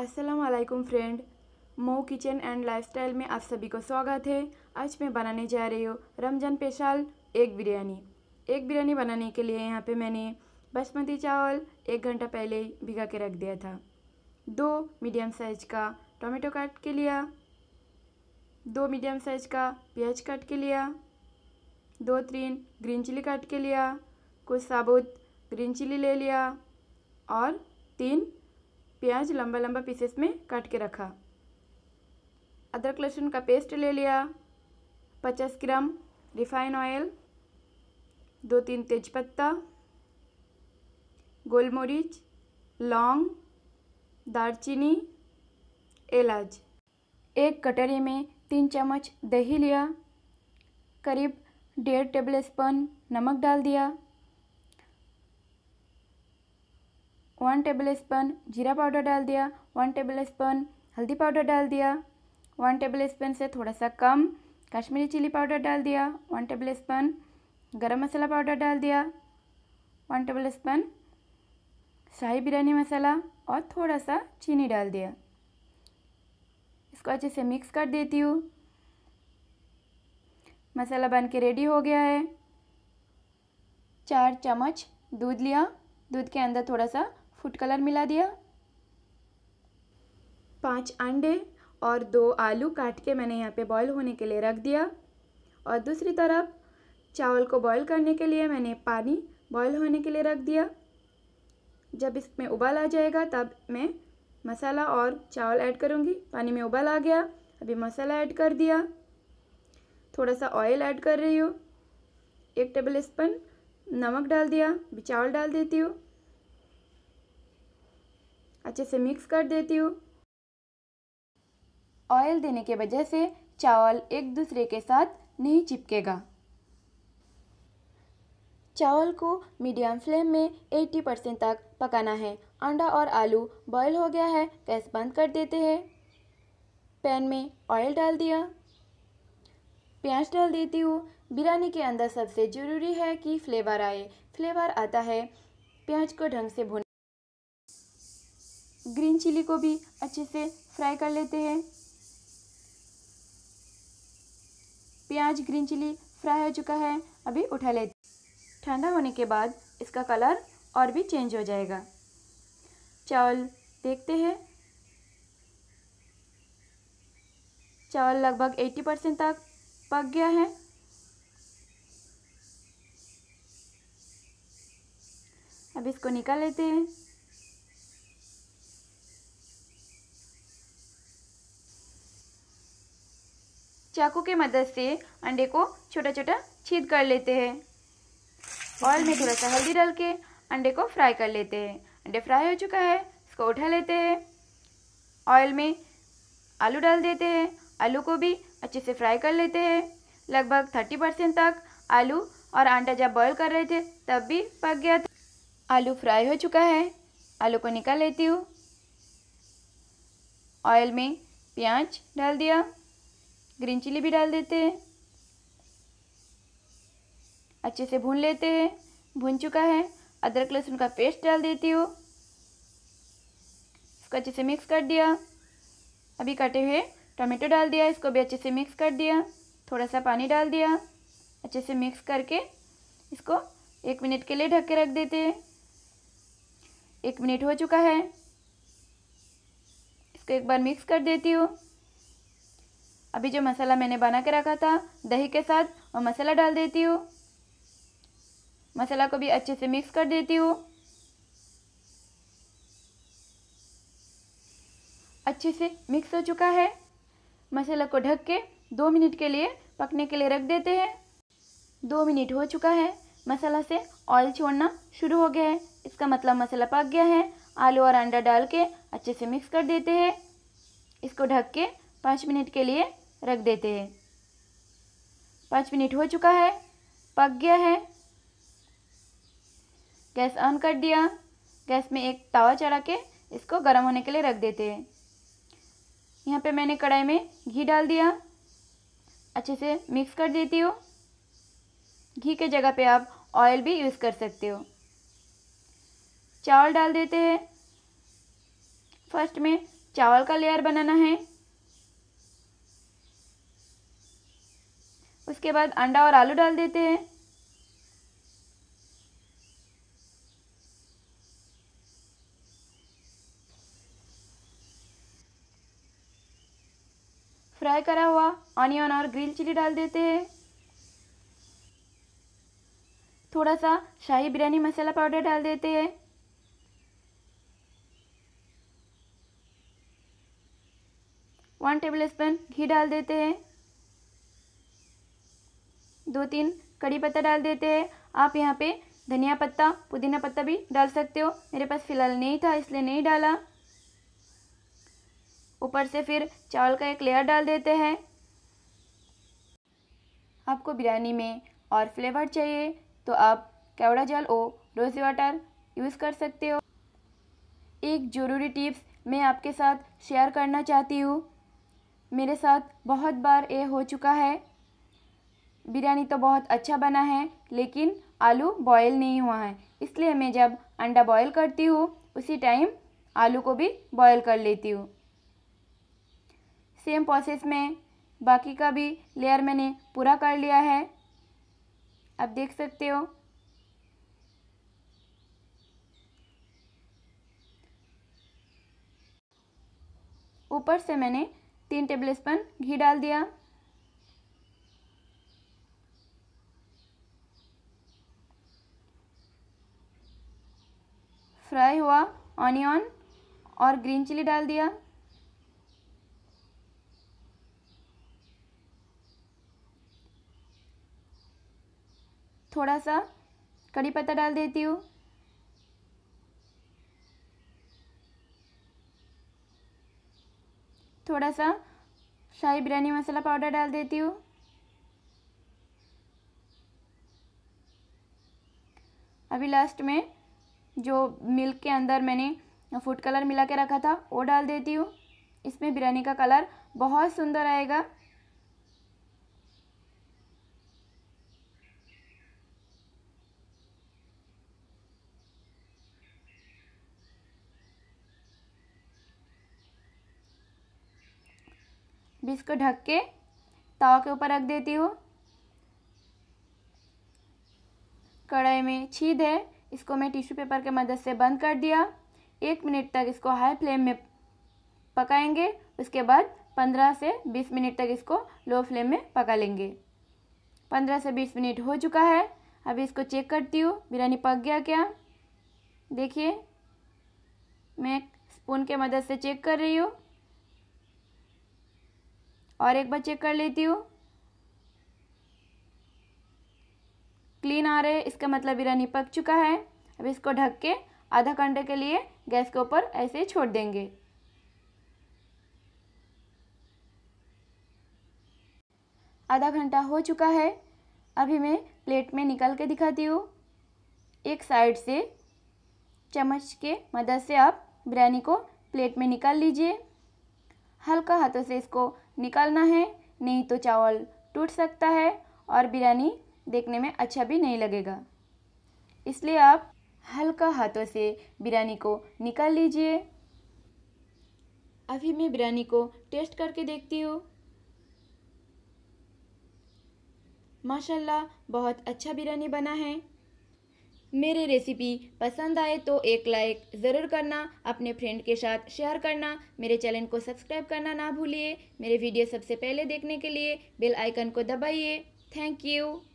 अस्सलाम वालेकुम friend Mau kitchen and lifestyle में आप सभी को स्वागत है आज मैं बनाने जा रही हूँ रमज़ान पेशाल एक बिरयानी एक बिरयानी बनाने के लिए यहाँ पे मैंने बासमती चावल एक घंटा पहले भिगा के रख दिया था दो मीडियम साइज का टोमेटो काट के लिया दो मीडियम साइज का प्याज काट के लिया दो तीन ग्रीन चिली काट के लिया कुछ साबुत ग्रीन चिली ले लिया और तीन प्याज लंबा लंबा पीसेस में काट के रखा अदरक लहसुन का पेस्ट ले लिया पचास ग्राम रिफाइन ऑयल दो तीन तेजपत्ता गोलमरीच लौंग दालचीनी इलाज एक कटोरी में तीन चम्मच दही लिया करीब डेढ़ टेबल स्पून नमक डाल दिया वन टेबल स्पून जीरा पाउडर डाल दिया वन टेबल स्पून हल्दी पाउडर डाल दिया वन टेबल स्पून से थोड़ा सा कम कश्मीरी चिली पाउडर डाल दिया वन टेबल स्पून गर्म मसाला पाउडर डाल दिया वन टेबल स्पून शाही बिरयानी मसाला और थोड़ा सा चीनी डाल दिया इसको अच्छे से मिक्स कर देती हूँ मसाला बन के रेडी हो गया है चार चम्मच दूध लिया दूध के अंदर थोड़ा सा फूड कलर मिला दिया पांच अंडे और दो आलू काट के मैंने यहाँ पे बॉईल होने के लिए रख दिया और दूसरी तरफ चावल को बॉईल करने के लिए मैंने पानी बॉईल होने के लिए रख दिया जब इसमें उबाल आ जाएगा तब मैं मसाला और चावल ऐड करूँगी पानी में उबाल आ गया अभी मसाला ऐड कर दिया थोड़ा सा ऑयल ऐड कर रही हूँ एक टेबल स्पून नमक डाल दिया अभी चावल डाल देती हूँ अच्छे से मिक्स कर देती हूँ ऑयल देने के वजह से चावल एक दूसरे के साथ नहीं चिपकेगा चावल को मीडियम फ्लेम में 80 परसेंट तक पकाना है अंडा और आलू बॉयल हो गया है गैस बंद कर देते हैं पैन में ऑयल डाल दिया प्याज डाल देती हूँ बिरयानी के अंदर सबसे ज़रूरी है कि फ्लेवर आए फ्लेवर आता है प्याज को ढंग से भुन ग्रीन चिली को भी अच्छे से फ्राई कर लेते हैं प्याज ग्रीन चिली फ्राई हो चुका है अभी उठा लेते ठंडा होने के बाद इसका कलर और भी चेंज हो जाएगा चावल देखते हैं चावल लगभग 80 परसेंट तक पक गया है अब इसको निकाल लेते हैं चाकू के मदद से अंडे को छोटा छोटा छीद कर लेते हैं ऑयल में थोड़ा सा हल्दी डाल के अंडे को फ्राई कर लेते हैं अंडे फ्राई हो चुका है इसको उठा लेते हैं ऑयल में आलू डाल देते हैं आलू को भी अच्छे से फ्राई कर लेते हैं लगभग थर्टी परसेंट तक आलू और अंडा जब बॉयल कर रहे थे तब भी पक गया था आलू फ्राई हो चुका है आलू को निकाल लेती हूँ ऑयल में प्याज डाल दिया ग्रीन चिली भी डाल देते हैं अच्छे से भून लेते हैं भून चुका है अदरक लहसुन का पेस्ट डाल देती हूँ इसको अच्छे से मिक्स कर दिया अभी काटे हुए टमाटो डाल दिया इसको भी अच्छे से मिक्स कर दिया थोड़ा सा पानी डाल दिया अच्छे से मिक्स करके इसको एक मिनट के लिए ढक के रख देते हैं एक मिनट हो चुका है इसको एक बार मिक्स कर देती हूँ अभी जो मसाला मैंने बना के रखा था दही के साथ वो मसाला डाल देती हूँ मसाला को भी अच्छे से मिक्स कर देती हूँ अच्छे से मिक्स हो चुका है मसाला को ढक के दो मिनट के लिए पकने के लिए रख देते हैं दो मिनट हो चुका है मसाला से ऑयल छोड़ना शुरू हो गया है इसका मतलब मसाला पक गया है आलू और अंडा डाल के अच्छे से मिक्स कर देते हैं इसको ढक के पाँच मिनट के लिए रख देते हैं पाँच मिनट हो चुका है पक गया है गैस ऑन कर दिया गैस में एक तवा चढ़ा के इसको गर्म होने के लिए रख देते हैं यहाँ पे मैंने कढ़ाई में घी डाल दिया अच्छे से मिक्स कर देती हो घी के जगह पे आप ऑयल भी यूज़ कर सकते हो चावल डाल देते हैं फर्स्ट में चावल का लेयर बनाना है उसके बाद अंडा और आलू डाल देते हैं फ्राई करा हुआ ऑनियन और ग्रीन चिली डाल देते हैं थोड़ा सा शाही बिरयानी मसाला पाउडर डाल देते हैं वन टेबल स्पून घी डाल देते हैं दो तीन कड़ी पत्ता डाल देते हैं आप यहाँ पे धनिया पत्ता पुदीना पत्ता भी डाल सकते हो मेरे पास फ़िलहाल नहीं था इसलिए नहीं डाला ऊपर से फिर चावल का एक लेयर डाल देते हैं आपको बिरयानी में और फ्लेवर चाहिए तो आप केवड़ा जल और रोज़ी वाटर यूज़ कर सकते हो एक ज़रूरी टिप्स मैं आपके साथ शेयर करना चाहती हूँ मेरे साथ बहुत बार ये हो चुका है बिरयानी तो बहुत अच्छा बना है लेकिन आलू बॉयल नहीं हुआ है इसलिए मैं जब अंडा बॉयल करती हूँ उसी टाइम आलू को भी बॉयल कर लेती हूँ सेम प्रोसेस में बाकी का भी लेयर मैंने पूरा कर लिया है आप देख सकते हो ऊपर से मैंने तीन टेबल घी डाल दिया फ्राई हुआ ऑनियन और ग्रीन चिली डाल दिया थोड़ा सा कड़ी पत्ता डाल देती हूँ थोड़ा सा शाही बिरयानी मसाला पाउडर डाल देती हूँ अभी लास्ट में जो मिल्क के अंदर मैंने फूड कलर मिला के रखा था वो डाल देती हूँ इसमें बिरयानी का कलर बहुत सुंदर आएगा डिश ढक के तवा के ऊपर रख देती हूँ कढ़ाई में छीद है इसको मैं टिश्यू पेपर के मदद से बंद कर दिया एक मिनट तक इसको हाई फ्लेम में पकाएंगे उसके बाद पंद्रह से बीस मिनट तक इसको लो फ्लेम में पका लेंगे पंद्रह से बीस मिनट हो चुका है अभी इसको चेक करती हूँ बिरयानी पक गया क्या देखिए मैं स्पून के मदद से चेक कर रही हूँ और एक बार चेक कर लेती हूँ क्लीन आ रहे हैं इसका मतलब बिरयानी पक चुका है अब इसको ढक के आधा घंटे के लिए गैस के ऊपर ऐसे ही छोड़ देंगे आधा घंटा हो चुका है अभी मैं प्लेट में निकाल के दिखाती हूँ एक साइड से चम्मच के मदद से आप बिरयानी को प्लेट में निकाल लीजिए हल्का हाथों से इसको निकालना है नहीं तो चावल टूट सकता है और बिरयानी देखने में अच्छा भी नहीं लगेगा इसलिए आप हल्का हाथों से बिरयानी को निकाल लीजिए अभी मैं बिरयानी को टेस्ट करके देखती हूँ माशाल्लाह बहुत अच्छा बिरयानी बना है मेरे रेसिपी पसंद आए तो एक लाइक ज़रूर करना अपने फ्रेंड के साथ शेयर करना मेरे चैनल को सब्सक्राइब करना ना भूलिए मेरे वीडियो सबसे पहले देखने के लिए बेल आइकन को दबाइए थैंक यू